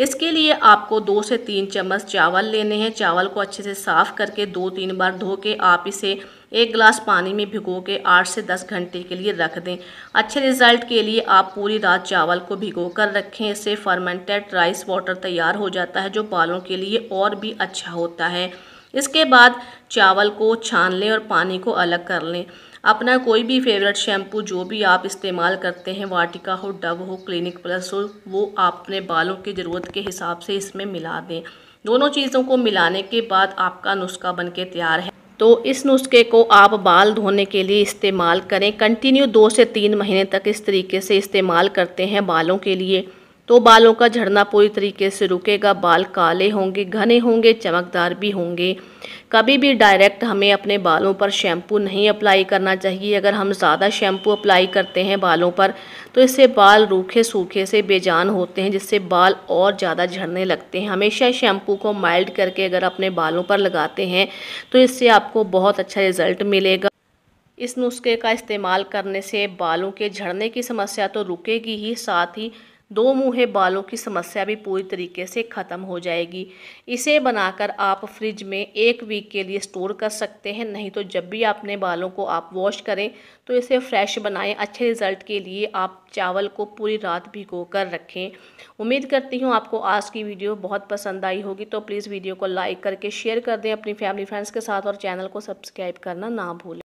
इसके लिए आपको दो से तीन चम्मच चावल लेने हैं चावल को अच्छे से साफ़ करके दो तीन बार धो के आप इसे एक गिलास पानी में भिगो के आठ से दस घंटे के लिए रख दें अच्छे रिजल्ट के लिए आप पूरी रात चावल को भिगो कर रखें इससे फर्मेंटेड राइस वाटर तैयार हो जाता है जो बालों के लिए और भी अच्छा होता है इसके बाद चावल को छान लें और पानी को अलग कर लें अपना कोई भी फेवरेट शैम्पू जो भी आप इस्तेमाल करते हैं वाटिका हो डव हो क्लिनिक प्लस हो वो आप अपने बालों की ज़रूरत के हिसाब से इसमें मिला दें दोनों चीज़ों को मिलाने के बाद आपका नुस्खा बन तैयार है तो इस नुस्खे को आप बाल धोने के लिए इस्तेमाल करें कंटिन्यू दो से तीन महीने तक इस तरीके से इस्तेमाल करते हैं बालों के लिए तो बालों का झड़ना पूरी तरीके से रुकेगा बाल काले होंगे घने होंगे चमकदार भी होंगे कभी भी डायरेक्ट हमें अपने बालों पर शैम्पू नहीं अप्लाई करना चाहिए अगर हम ज़्यादा शैम्पू अप्लाई करते हैं बालों पर तो इससे बाल रूखे सूखे से बेजान होते हैं जिससे बाल और ज़्यादा झड़ने लगते हैं हमेशा शैम्पू को माइल्ड करके अगर अपने बालों पर लगाते हैं तो इससे आपको बहुत अच्छा रिज़ल्ट मिलेगा इस नुस्खे का इस्तेमाल करने से बालों के झड़ने की समस्या तो रुकेगी ही साथ ही दो मुँहे बालों की समस्या भी पूरी तरीके से ख़त्म हो जाएगी इसे बनाकर आप फ्रिज में एक वीक के लिए स्टोर कर सकते हैं नहीं तो जब भी अपने बालों को आप वॉश करें तो इसे फ्रेश बनाएं अच्छे रिज़ल्ट के लिए आप चावल को पूरी रात भिगो कर रखें उम्मीद करती हूँ आपको आज की वीडियो बहुत पसंद आई होगी तो प्लीज़ वीडियो को लाइक करके शेयर कर दें अपनी फैमिली फ्रेंड्स के साथ और चैनल को सब्सक्राइब करना ना भूलें